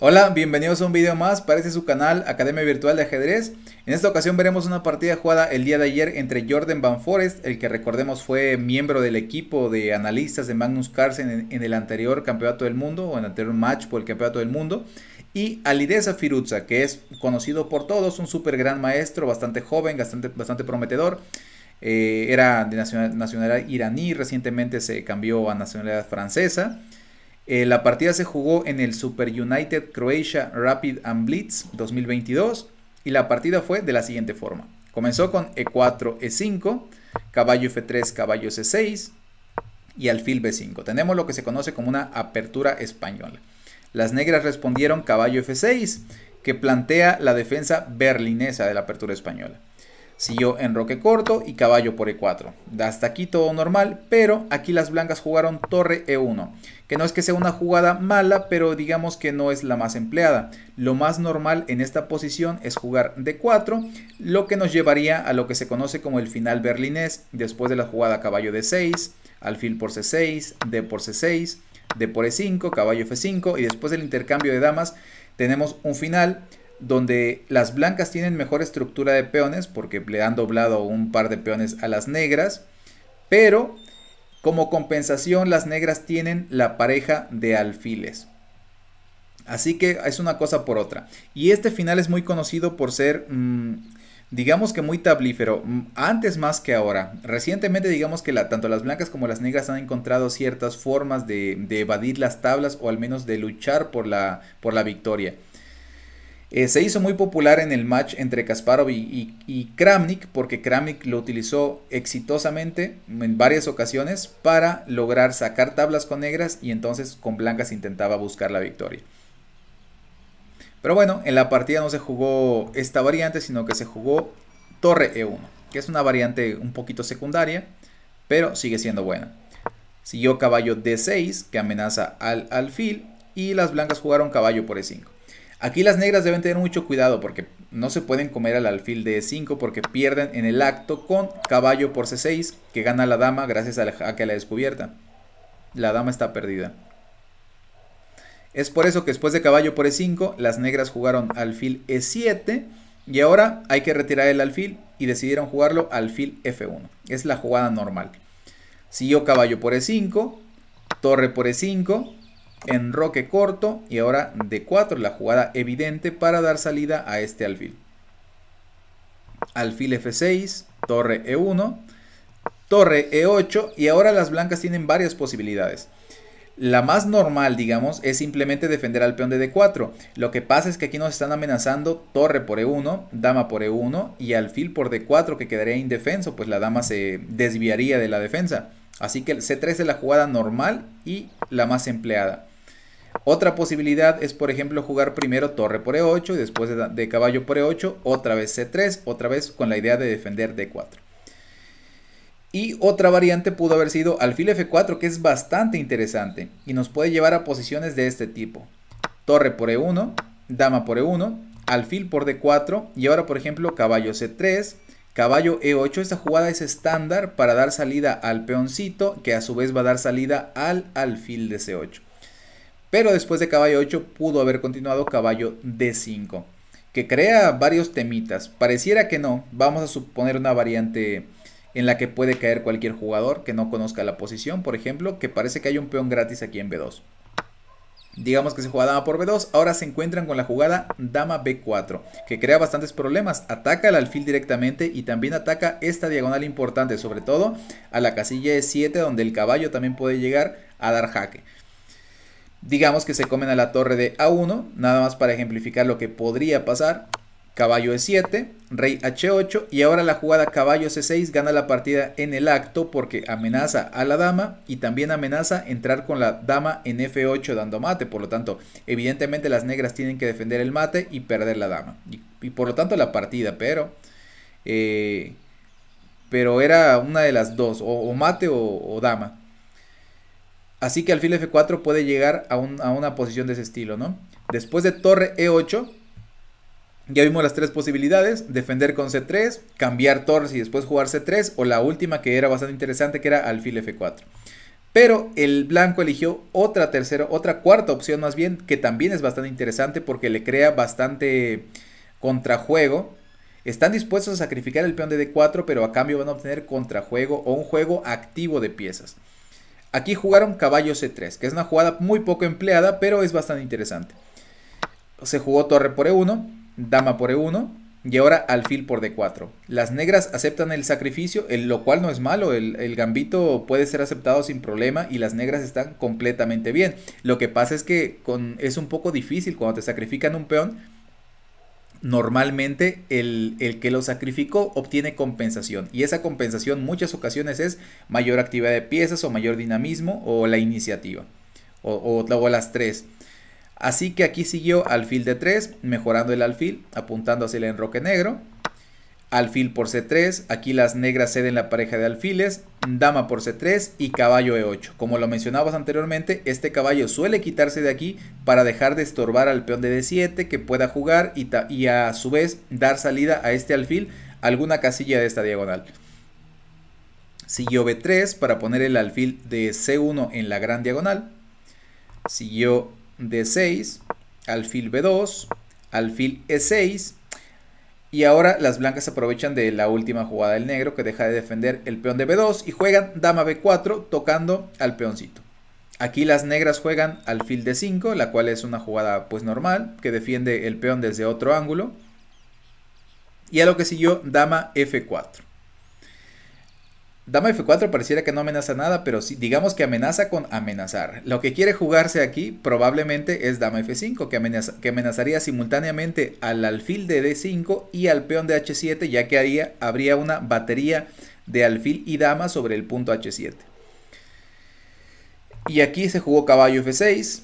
Hola, bienvenidos a un video más para este su canal Academia Virtual de Ajedrez. En esta ocasión veremos una partida jugada el día de ayer entre Jordan Van Forest, el que recordemos fue miembro del equipo de analistas de Magnus Carlsen en, el anterior campeonato del mundo, o en el anterior match por el campeonato del mundo, y Alidesa Firuza, que es conocido por todos, un super gran maestro, bastante joven, bastante, prometedor. Eh, era de nacionalidad iraní, recientemente se cambió a nacionalidad francesa. Eh, la partida se jugó en el Super United Croatia Rapid and Blitz 2022 y la partida fue de la siguiente forma. Comenzó con E4, E5, caballo F3, caballo C6 y alfil B5. Tenemos lo que se conoce como una apertura española. Las negras respondieron caballo F6, que plantea la defensa berlinesa de la apertura española siguió en roque corto y caballo por e4. Hasta aquí todo normal, pero aquí las blancas jugaron torre e1, que no es que sea una jugada mala, pero digamos que no es la más empleada. Lo más normal en esta posición es jugar d4, lo que nos llevaría a lo que se conoce como el final berlinés, después de la jugada caballo d6, alfil por c6, d por c6, d por e5, caballo f5, y después del intercambio de damas tenemos un final donde las blancas tienen mejor estructura de peones porque le han doblado un par de peones a las negras, pero como compensación las negras tienen la pareja de alfiles. Así que es una cosa por otra. Y este final es muy conocido por ser, mm, digamos que muy tablífero, mm, antes más que ahora. Recientemente digamos que tanto las blancas como las negras han encontrado ciertas formas de, de, evadir las tablas o al menos de luchar por la, por la victoria. Eh, se hizo muy popular en el match entre Kasparov y, y, Kramnik porque Kramnik lo utilizó exitosamente en varias ocasiones para lograr sacar tablas con negras y entonces con blancas intentaba buscar la victoria. Pero bueno, en la partida no se jugó esta variante, sino que se jugó Torre E1, que es una variante un poquito secundaria, pero sigue siendo buena. Siguió caballo D6, que amenaza al alfil, y las blancas jugaron caballo por E5. Aquí las negras deben tener mucho cuidado porque no se pueden comer al alfil de E5 porque pierden en el acto con caballo por C6 que gana la dama gracias a que a la descubierta. La dama está perdida. Es por eso que después de caballo por E5 las negras jugaron alfil E7 y ahora hay que retirar el alfil y decidieron jugarlo alfil F1. Es la jugada normal. Siguió caballo por E5, torre por E5 enroque corto y ahora D4, la jugada evidente para dar salida a este alfil. Alfil F6, torre E1, torre E8 y ahora las blancas tienen varias posibilidades. La más normal, digamos, es simplemente defender al peón de D4. Lo que pasa es que aquí nos están amenazando torre por E1, dama por E1 y alfil por D4 que quedaría indefenso, pues la dama se desviaría de la defensa. Así que el C3 es la jugada normal y la más empleada. Otra posibilidad es, por ejemplo, jugar primero torre por e8 y después de, caballo por e8, otra vez c3, otra vez con la idea de defender d4. Y otra variante pudo haber sido alfil f4, que es bastante interesante y nos puede llevar a posiciones de este tipo. Torre por e1, dama por e1, alfil por d4 y ahora, por ejemplo, caballo c3, Caballo E8, esta jugada es estándar para dar salida al peoncito, que a su vez va a dar salida al alfil de C8 pero después de caballo 8 pudo haber continuado caballo d5, que crea varios temitas. Pareciera que no, vamos a suponer una variante en la que puede caer cualquier jugador que no conozca la posición, por ejemplo, que parece que hay un peón gratis aquí en b2. Digamos que se juega dama por b2, ahora se encuentran con la jugada dama b4, que crea bastantes problemas, ataca al alfil directamente y también ataca esta diagonal importante, sobre todo a la casilla e7 donde el caballo también puede llegar a dar jaque. Digamos que se comen a la torre de A1, nada más para ejemplificar lo que podría pasar. Caballo E7, rey H8 y ahora la jugada caballo C6 gana la partida en el acto porque amenaza a la dama y también amenaza entrar con la dama en F8 dando mate. Por lo tanto, evidentemente las negras tienen que defender el mate y perder la dama. Y, por lo tanto la partida, pero... Eh, pero era una de las dos, o, mate o dama. Así que alfil F4 puede llegar a, una posición de ese estilo, ¿no? Después de torre E8, ya vimos las tres posibilidades, defender con C3, cambiar torres y después jugar C3 o la última que era bastante interesante que era alfil F4. Pero el blanco eligió otra tercera, otra cuarta opción más bien, que también es bastante interesante porque le crea bastante contrajuego. Están dispuestos a sacrificar el peón de D4, pero a cambio van a obtener contrajuego o un juego activo de piezas. Aquí jugaron caballo C3, que es una jugada muy poco empleada, pero es bastante interesante. Se jugó torre por E1, dama por E1 y ahora alfil por D4. Las negras aceptan el sacrificio, lo cual no es malo, el, gambito puede ser aceptado sin problema y las negras están completamente bien. Lo que pasa es que es un poco difícil cuando te sacrifican un peón normalmente el, que lo sacrificó obtiene compensación y esa compensación muchas ocasiones es mayor actividad de piezas o mayor dinamismo o la iniciativa o, las tres. Así que aquí siguió alfil de tres mejorando el alfil, apuntando hacia el enroque negro alfil por c3, aquí las negras ceden la pareja de alfiles, dama por c3 y caballo e8. Como lo mencionabas anteriormente, este caballo suele quitarse de aquí para dejar de estorbar al peón de d7 que pueda jugar y, a su vez dar salida a este alfil alguna casilla de esta diagonal. Siguió b3 para poner el alfil de c1 en la gran diagonal. Siguió d6, alfil b2, alfil e6 y ahora las blancas aprovechan de la última jugada del negro que deja de defender el peón de B2 y juegan dama B4 tocando al peoncito. Aquí las negras juegan al alfil D5, la cual es una jugada pues normal que defiende el peón desde otro ángulo. Y a lo que siguió dama F4. Dama F4 pareciera que no amenaza nada, pero sí, digamos que amenaza con amenazar. Lo que quiere jugarse aquí probablemente es Dama F5, que, amenazaría simultáneamente al alfil de D5 y al peón de H7, ya que haría, habría una batería de alfil y dama sobre el punto H7. Y aquí se jugó caballo F6,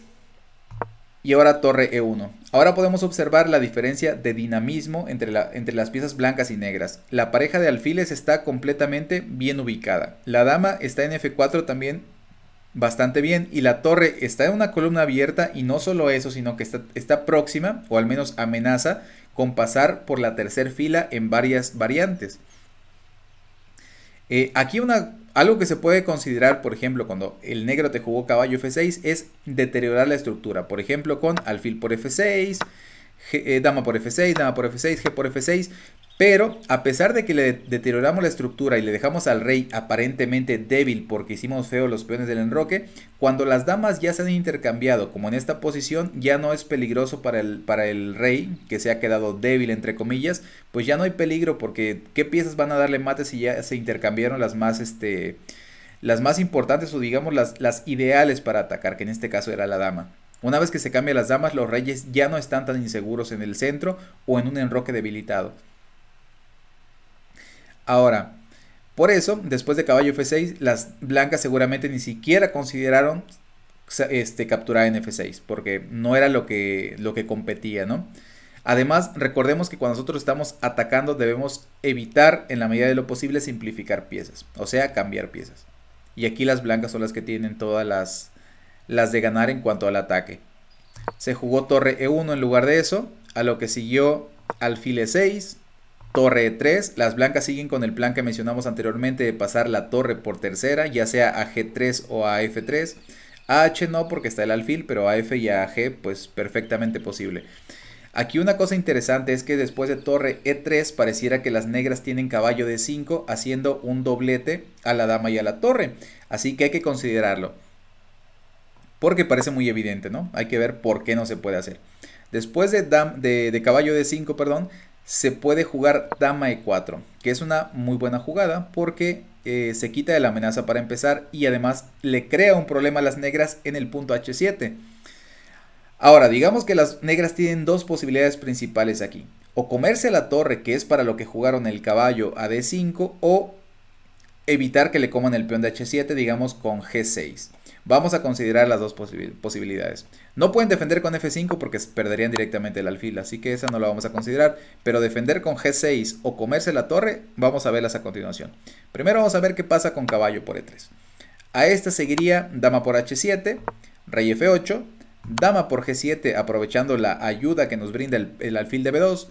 y ahora torre E1. Ahora podemos observar la diferencia de dinamismo entre, las piezas blancas y negras. La pareja de alfiles está completamente bien ubicada. La dama está en F4 también bastante bien y la torre está en una columna abierta y no solo eso, sino que está, próxima o al menos amenaza con pasar por la tercera fila en varias variantes. Eh, aquí una algo que se puede considerar, por ejemplo, cuando el negro te jugó caballo F6 es deteriorar la estructura. Por ejemplo, con alfil por F6, eh, dama por F6, dama por F6, G por F6. Pero a pesar de que le deterioramos la estructura y le dejamos al rey aparentemente débil porque hicimos feo los peones del enroque, cuando las damas ya se han intercambiado como en esta posición, ya no es peligroso para el, para el rey, que se ha quedado débil entre comillas, pues ya no hay peligro porque qué piezas van a darle mate si ya se intercambiaron las más este las más importantes o digamos las, las ideales para atacar, que en este caso era la dama. Una vez que se cambian las damas, los reyes ya no están tan inseguros en el centro o en un enroque debilitado. Ahora, por eso, después de caballo F6, las blancas seguramente ni siquiera consideraron este, capturar en F6, porque no era lo que, lo que competía, ¿no? Además, recordemos que cuando nosotros estamos atacando debemos evitar en la medida de lo posible simplificar piezas, o sea, cambiar piezas. Y aquí las blancas son las que tienen todas las, las de ganar en cuanto al ataque. Se jugó torre E1 en lugar de eso, a lo que siguió alfil E6, Torre e 3, las blancas siguen con el plan que mencionamos anteriormente de pasar la torre por tercera, ya sea a G3 o a F3. A H no porque está el alfil, pero a F y a G pues perfectamente posible. Aquí una cosa interesante es que después de torre E3 pareciera que las negras tienen caballo de 5 haciendo un doblete a la dama y a la torre, así que hay que considerarlo. Porque parece muy evidente, ¿no? Hay que ver por qué no se puede hacer. Después de, de, de caballo de 5, perdón, se puede jugar dama e4, que es una muy buena jugada porque eh, se quita de la amenaza para empezar y además le crea un problema a las negras en el punto h7. Ahora, digamos que las negras tienen dos posibilidades principales aquí. O comerse la torre, que es para lo que jugaron el caballo a d5, o evitar que le coman el peón de h7, digamos con g6. Vamos a considerar las dos posibilidades. No pueden defender con F5 porque perderían directamente el alfil, así que esa no la vamos a considerar. Pero defender con G6 o comerse la torre, vamos a verlas a continuación. Primero vamos a ver qué pasa con caballo por E3. A esta seguiría dama por H7, rey F8, dama por G7 aprovechando la ayuda que nos brinda el, el alfil de B2,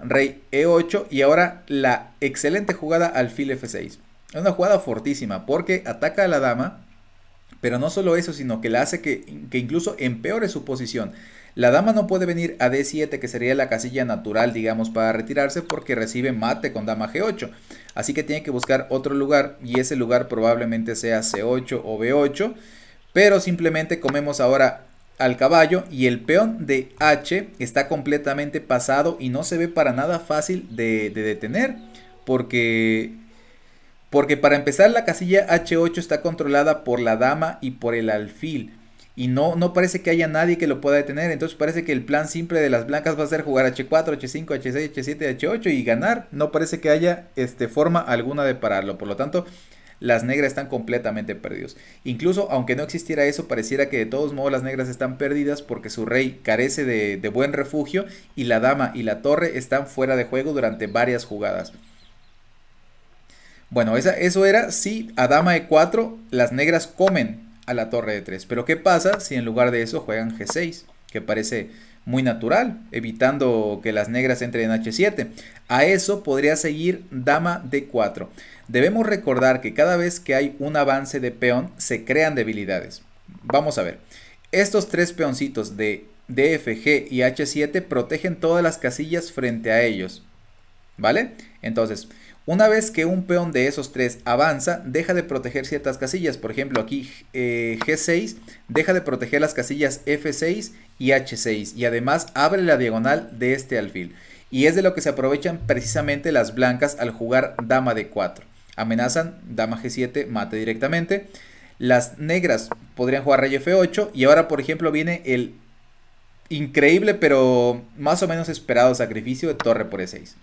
rey E8 y ahora la excelente jugada alfil F6. Es una jugada fortísima porque ataca a la dama pero no solo eso, sino que la hace que, incluso empeore su posición. La dama no puede venir a D7, que sería la casilla natural, digamos, para retirarse, porque recibe mate con dama G8. Así que tiene que buscar otro lugar, y ese lugar probablemente sea C8 o B8. Pero simplemente comemos ahora al caballo y el peón de H está completamente pasado y no se ve para nada fácil de detener. Porque porque para empezar la casilla H8 está controlada por la dama y por el alfil. Y no, no parece que haya nadie que lo pueda detener. Entonces parece que el plan simple de las blancas va a ser jugar H4, H5, H6, H7, H8 y ganar. No parece que haya este, forma alguna de pararlo. Por lo tanto, las negras están completamente perdidos. Incluso aunque no existiera eso, pareciera que de todos modos las negras están perdidas porque su rey carece de, de buen refugio y la dama y la torre están fuera de juego durante varias jugadas. Bueno, eso era si a dama e4 las negras comen a la torre de 3 Pero ¿qué pasa si en lugar de eso juegan g6? Que parece muy natural, evitando que las negras entren en h7. A eso podría seguir dama d4. Debemos recordar que cada vez que hay un avance de peón se crean debilidades. Vamos a ver. Estos tres peoncitos de DFG y h7 protegen todas las casillas frente a ellos. ¿Vale? Entonces, una vez que un peón de esos tres avanza, deja de proteger ciertas casillas. Por ejemplo, aquí eh, G6 deja de proteger las casillas F6 y H6. Y además abre la diagonal de este alfil. Y es de lo que se aprovechan precisamente las blancas al jugar dama d 4 Amenazan dama G7, mate directamente. Las negras podrían jugar rey F8. Y ahora, por ejemplo, viene el increíble pero más o menos esperado sacrificio de torre por E6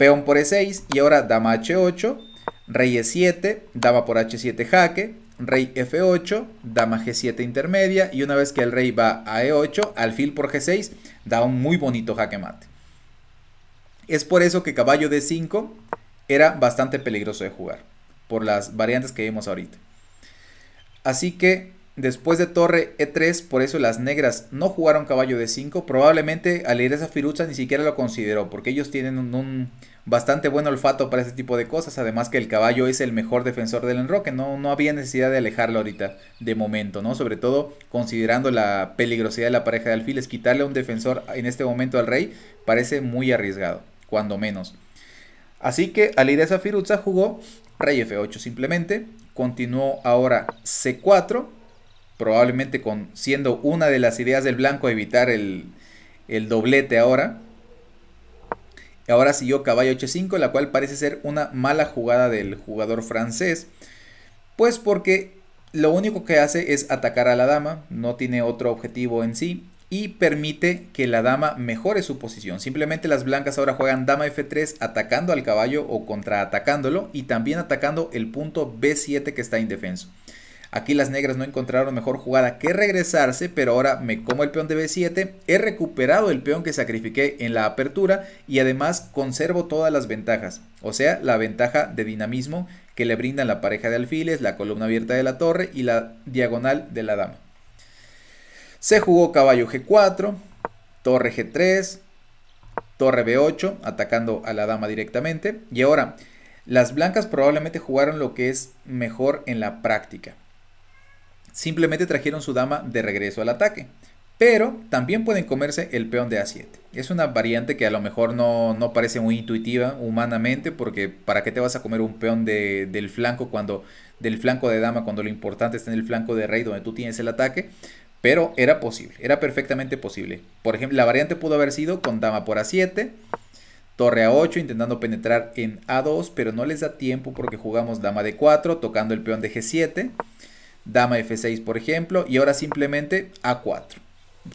peón por e6 y ahora dama h8, rey e7, dama por h7 jaque, rey f8, dama g7 intermedia y una vez que el rey va a e8, alfil por g6, da un muy bonito jaque mate. Es por eso que caballo d5 era bastante peligroso de jugar, por las variantes que vimos ahorita. Así que Después de torre E3, por eso las negras no jugaron caballo de 5. Probablemente al esa Firucha ni siquiera lo consideró, porque ellos tienen un, bastante buen olfato para ese tipo de cosas. Además que el caballo es el mejor defensor del enroque, no, no había necesidad de alejarlo ahorita de momento, ¿no? Sobre todo considerando la peligrosidad de la pareja de alfiles, quitarle un defensor en este momento al rey parece muy arriesgado, cuando menos. Así que al esa Firucha jugó rey F8 simplemente, continuó ahora C4 probablemente con, siendo una de las ideas del blanco evitar el, el doblete ahora. Ahora siguió caballo h5, la cual parece ser una mala jugada del jugador francés, pues porque lo único que hace es atacar a la dama, no tiene otro objetivo en sí y permite que la dama mejore su posición. Simplemente las blancas ahora juegan dama f3 atacando al caballo o contraatacándolo y también atacando el punto b7 que está indefenso. Aquí las negras no encontraron mejor jugada que regresarse, pero ahora me como el peón de B7. He recuperado el peón que sacrifiqué en la apertura y además conservo todas las ventajas. O sea, la ventaja de dinamismo que le brindan la pareja de alfiles, la columna abierta de la torre y la diagonal de la dama. Se jugó caballo G4, torre G3, torre B8, atacando a la dama directamente. Y ahora, las blancas probablemente jugaron lo que es mejor en la práctica simplemente trajeron su dama de regreso al ataque. Pero también pueden comerse el peón de A7. Es una variante que a lo mejor no, parece muy intuitiva humanamente, porque ¿para qué te vas a comer un peón del flanco cuando del flanco de dama cuando lo importante está en el flanco de rey donde tú tienes el ataque? Pero era posible, era perfectamente posible. Por ejemplo, la variante pudo haber sido con dama por A7, torre A8 intentando penetrar en A2, pero no les da tiempo porque jugamos dama de 4 tocando el peón de G7 dama F6 por ejemplo, y ahora simplemente A4.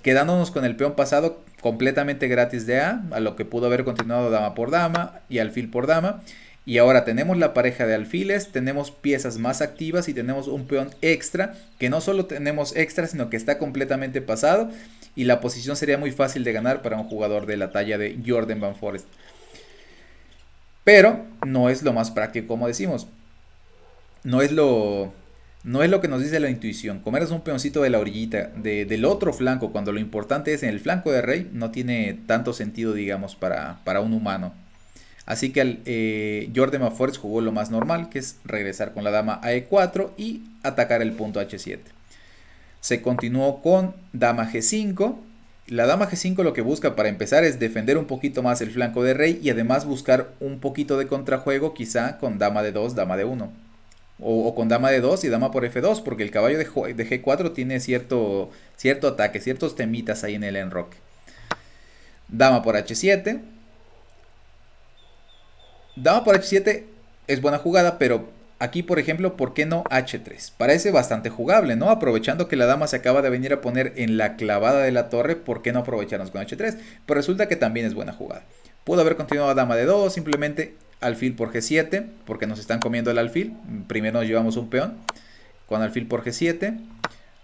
Quedándonos con el peón pasado completamente gratis de A, a lo que pudo haber continuado dama por dama y alfil por dama. Y ahora tenemos la pareja de alfiles, tenemos piezas más activas y tenemos un peón extra, que no solo tenemos extra, sino que está completamente pasado y la posición sería muy fácil de ganar para un jugador de la talla de Jordan Van Forest. Pero no es lo más práctico, como decimos. No es lo, no es lo que nos dice la intuición. es un peoncito de la orillita, del otro flanco, cuando lo importante es en el flanco de rey, no tiene tanto sentido, digamos, para, para un humano. Así que eh, Jordan Maforce jugó lo más normal, que es regresar con la dama a e4 y atacar el punto h7. Se continuó con dama g5. La dama g5 lo que busca para empezar es defender un poquito más el flanco de rey y además buscar un poquito de contrajuego, quizá con dama de 2, dama de 1. O, con dama de 2 y dama por F2, porque el caballo de, G4 tiene cierto, cierto ataque, ciertos temitas ahí en el enroque. Dama por H7. Dama por H7 es buena jugada, pero aquí, por ejemplo, ¿por qué no H3? Parece bastante jugable, ¿no? Aprovechando que la dama se acaba de venir a poner en la clavada de la torre, ¿por qué no aprovecharnos con H3? Pero resulta que también es buena jugada. Pudo haber continuado dama de 2, simplemente alfil por G7, porque nos están comiendo el alfil. Primero nos llevamos un peón. Con alfil por G7,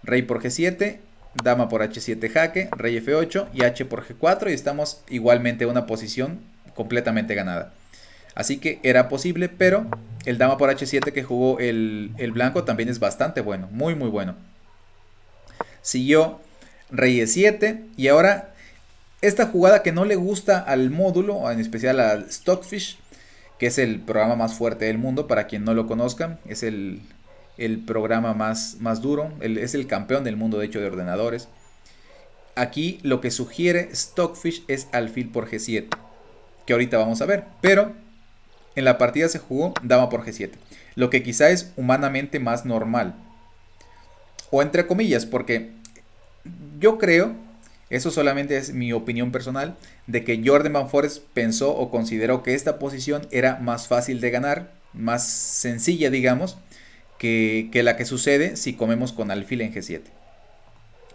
rey por G7, dama por H7 jaque, rey F8 y H por G4 y estamos igualmente en una posición completamente ganada. Así que era posible, pero el dama por H7 que jugó el, el blanco también es bastante bueno, muy muy bueno. Siguió rey E7 y ahora esta jugada que no le gusta al módulo, en especial al Stockfish, que es el programa más fuerte del mundo, para quien no lo conozca, es el, el programa más, más duro, es el campeón del mundo de hecho de ordenadores. Aquí lo que sugiere Stockfish es alfil por G7, que ahorita vamos a ver, pero en la partida se jugó dama por G7, lo que quizá es humanamente más normal. O entre comillas, porque yo creo eso solamente es mi opinión personal de que Jordan Van Forest pensó o consideró que esta posición era más fácil de ganar, más sencilla, digamos, que, que la que sucede si comemos con alfil en G7.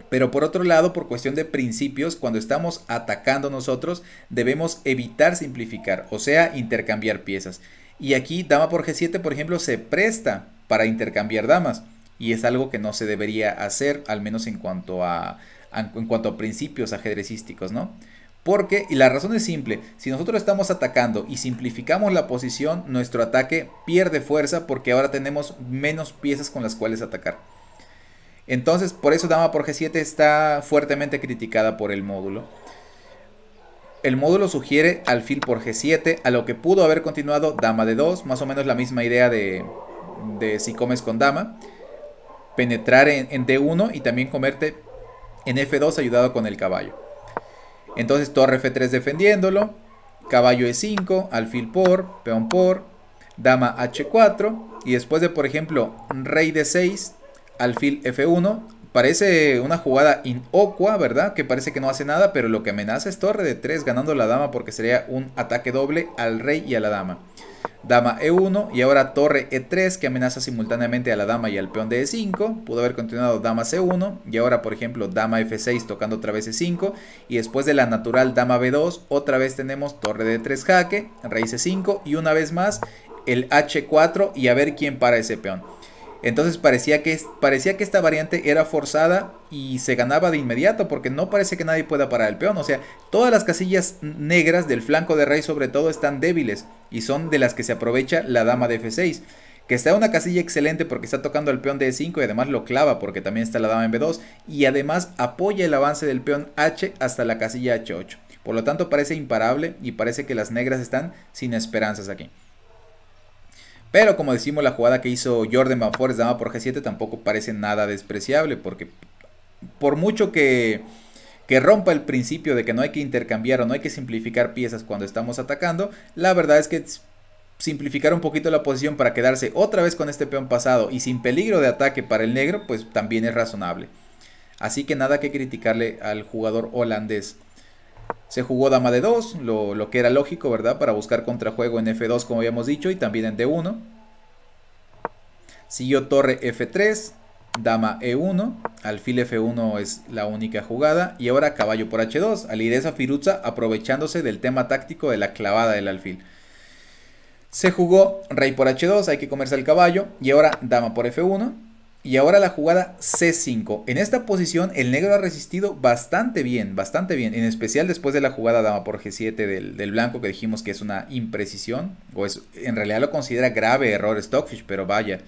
Pero por otro lado, por cuestión de principios, cuando estamos atacando nosotros, debemos evitar simplificar, o sea, intercambiar piezas. Y aquí dama por G7, por ejemplo, se presta para intercambiar damas. Y es algo que no se debería hacer, al menos en cuanto a en cuanto a principios ajedrecísticos, ¿no? Porque, y la razón es simple, si nosotros estamos atacando y simplificamos la posición, nuestro ataque pierde fuerza porque ahora tenemos menos piezas con las cuales atacar. Entonces, por eso dama por g7 está fuertemente criticada por el módulo. El módulo sugiere alfil por g7, a lo que pudo haber continuado dama de 2, más o menos la misma idea de, si comes con dama. Penetrar en, en d1 y también comerte en F2 ayudado con el caballo. Entonces torre F3 defendiéndolo, caballo E5, alfil por, peón por, dama H4 y después de por ejemplo rey D6, alfil F1, parece una jugada inocua, ¿verdad? Que parece que no hace nada, pero lo que amenaza es torre de 3 ganando la dama porque sería un ataque doble al rey y a la dama dama e1 y ahora torre e3 que amenaza simultáneamente a la dama y al peón de e5. Pudo haber continuado dama c1 y ahora por ejemplo dama f6 tocando otra vez e5 y después de la natural dama b2 otra vez tenemos torre d3 jaque, rey c5 y una vez más el h4 y a ver quién para ese peón. Entonces parecía que, parecía que esta variante era forzada y se ganaba de inmediato porque no parece que nadie pueda parar el peón. O sea, todas las casillas negras del flanco de rey sobre todo están débiles y son de las que se aprovecha la dama de F6. Que está una casilla excelente porque está tocando el peón de E5 y además lo clava porque también está la dama en B2 y además apoya el avance del peón H hasta la casilla H8. Por lo tanto parece imparable y parece que las negras están sin esperanzas aquí. Pero como decimos, la jugada que hizo Jordan Van dama por G7 tampoco parece nada despreciable, porque por mucho que, que rompa el principio de que no hay que intercambiar o no hay que simplificar piezas cuando estamos atacando, la verdad es que simplificar un poquito la posición para quedarse otra vez con este peón pasado y sin peligro de ataque para el negro, pues también es razonable. Así que nada que criticarle al jugador holandés. Se jugó dama de 2, lo, que era lógico, ¿verdad? Para buscar contrajuego en F2, como habíamos dicho, y también en D1. Siguió torre F3, dama E1, alfil F1 es la única jugada, y ahora caballo por H2, Al esa Firuza aprovechándose del tema táctico de la clavada del alfil. Se jugó rey por H2, hay que comerse el caballo, y ahora dama por F1, y ahora la jugada C5. En esta posición el negro ha resistido bastante bien, bastante bien. En especial después de la jugada dama por G7 del, blanco que dijimos que es una imprecisión. O es, en realidad lo considera grave error Stockfish, pero vaya.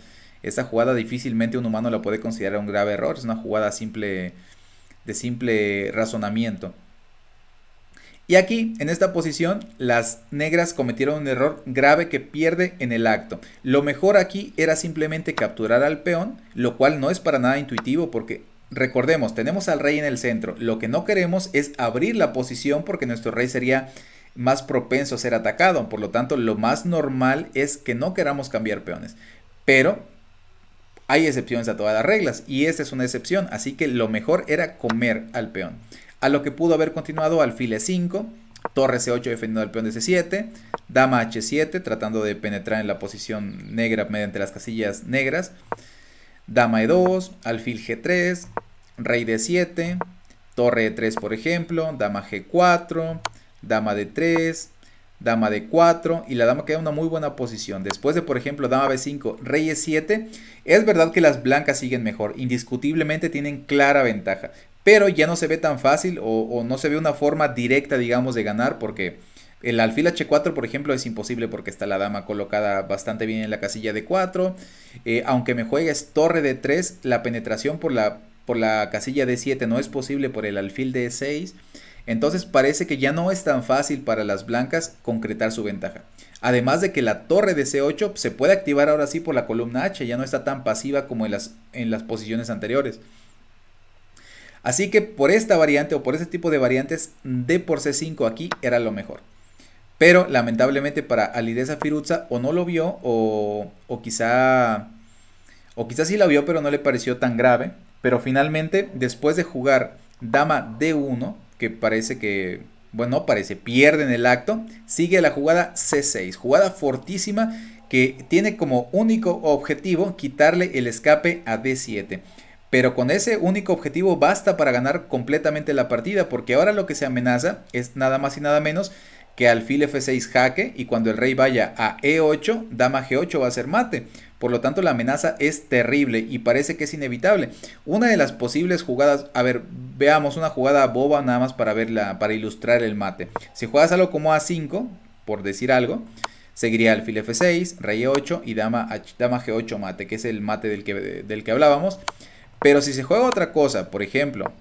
Esa jugada difícilmente un humano la puede considerar un grave error. Es una jugada simple de simple razonamiento. Y aquí, en esta posición, las negras cometieron un error grave que pierde en el acto. Lo mejor aquí era simplemente capturar al peón, lo cual no es para nada intuitivo porque recordemos, tenemos al rey en el centro. Lo que no queremos es abrir la posición porque nuestro rey sería más propenso a ser atacado. Por lo tanto, lo más normal es que no queramos cambiar peones. Pero hay excepciones a todas las reglas y esta es una excepción, así que lo mejor era comer al peón a lo que pudo haber continuado alfil e5, torre c8 defendiendo al peón de c7, dama h7 tratando de penetrar en la posición negra mediante las casillas negras, dama e2, alfil g3, rey d7, torre e3 por ejemplo, dama g4, dama d3, dama d4 y la dama queda en una muy buena posición. Después de, por ejemplo, dama b5, rey e7, es verdad que las blancas siguen mejor, indiscutiblemente tienen clara ventaja pero ya no se ve tan fácil o, no se ve una forma directa, digamos, de ganar porque... El alfil H4, por ejemplo, es imposible porque está la dama colocada bastante bien en la casilla de 4. Eh, aunque me juegues torre de 3, la penetración por la, por la casilla de 7 no es posible por el alfil de 6. Entonces parece que ya no es tan fácil para las blancas concretar su ventaja. Además de que la torre de C8 se puede activar ahora sí por la columna H, ya no está tan pasiva como en las, en las posiciones anteriores. Así que por esta variante o por ese tipo de variantes, D por C5 aquí era lo mejor. Pero lamentablemente para Alireza Firuza o no lo vio o, quizá... O quizá sí la vio pero no le pareció tan grave. Pero finalmente después de jugar dama D1, que parece que... Bueno, parece, pierden el acto. Sigue la jugada C6, jugada fortísima que tiene como único objetivo quitarle el escape a D7. Pero con ese único objetivo basta para ganar completamente la partida, porque ahora lo que se amenaza es nada más y nada menos que alfil f6 jaque y cuando el rey vaya a e8, dama g8 va a ser mate. Por lo tanto, la amenaza es terrible y parece que es inevitable. Una de las posibles jugadas, a ver, veamos una jugada boba nada más para verla, para ilustrar el mate. Si juegas algo como a5, por decir algo, seguiría alfil f6, rey e8 y dama, dama g8 mate, que es el mate del que, del que hablábamos. Pero si se juega otra cosa, por ejemplo,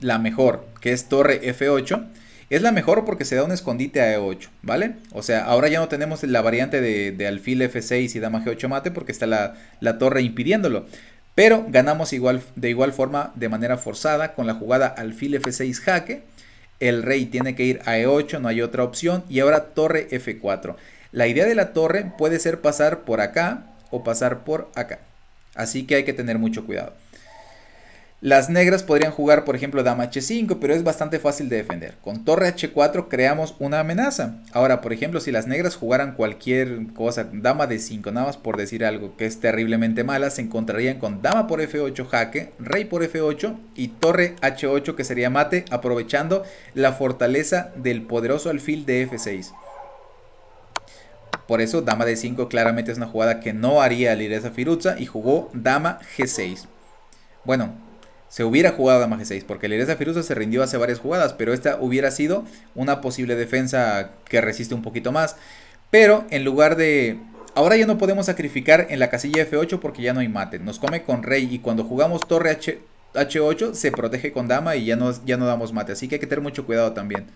la mejor, que es torre F8, es la mejor porque se da un escondite a E8, ¿vale? O sea, ahora ya no tenemos la variante de, alfil F6 y dama G8 mate porque está la, torre impidiéndolo. Pero ganamos igual, de igual forma, de manera forzada, con la jugada alfil F6 jaque. El rey tiene que ir a E8, no hay otra opción. Y ahora torre F4. La idea de la torre puede ser pasar por acá o pasar por acá. Así que hay que tener mucho cuidado. Las negras podrían jugar, por ejemplo, dama h5, pero es bastante fácil de defender. Con torre h4 creamos una amenaza. Ahora, por ejemplo, si las negras jugaran cualquier cosa, dama de 5 nada más por decir algo que es terriblemente mala, se encontrarían con dama por f8 jaque, rey por f8 y torre h8 que sería mate, aprovechando la fortaleza del poderoso alfil de f6. Por eso, dama de 5 claramente es una jugada que no haría Lireza Firuza y jugó dama G6. Bueno, se hubiera jugado dama G6 porque Lireza Firuza se rindió hace varias jugadas, pero esta hubiera sido una posible defensa que resiste un poquito más. Pero en lugar de Ahora ya no podemos sacrificar en la casilla F8 porque ya no hay mate. Nos come con rey y cuando jugamos torre H 8 se protege con dama y ya ya no damos mate. Así que hay que tener mucho cuidado también.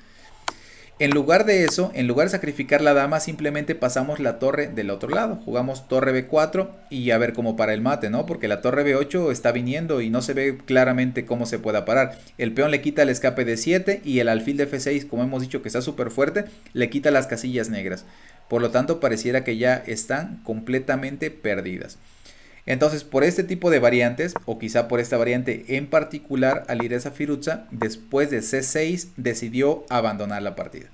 En lugar de eso, en lugar de sacrificar la dama, simplemente pasamos la torre del otro lado. Jugamos torre B4 y a ver cómo para el mate, ¿no? Porque la torre B8 está viniendo y no se ve claramente cómo se pueda parar. El peón le quita el escape de 7 y el alfil de F6, como hemos dicho que está súper fuerte, le quita las casillas negras. Por lo tanto, pareciera que ya están completamente perdidas. Entonces, por este tipo de variantes, o quizá por esta variante en particular, Alireza Firuza, después de C6, decidió abandonar la partida.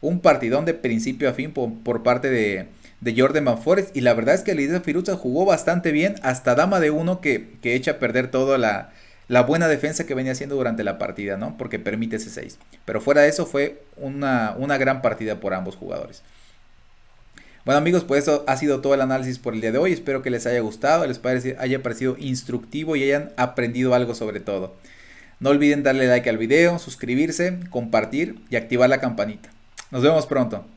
Un partidón de principio a fin por, parte de, de Jordan Manfores. Y la verdad es que Alireza Firuza jugó bastante bien, hasta dama de uno que, echa a perder toda la, buena defensa que venía haciendo durante la partida, ¿no? Porque permite C6. Pero fuera de eso, fue una gran partida por ambos jugadores. Bueno amigos, pues eso ha sido todo el análisis por el día de hoy. Espero que les haya gustado, les haya parecido instructivo y hayan aprendido algo sobre todo. No olviden darle like al video, suscribirse, compartir y activar la campanita. Nos vemos pronto.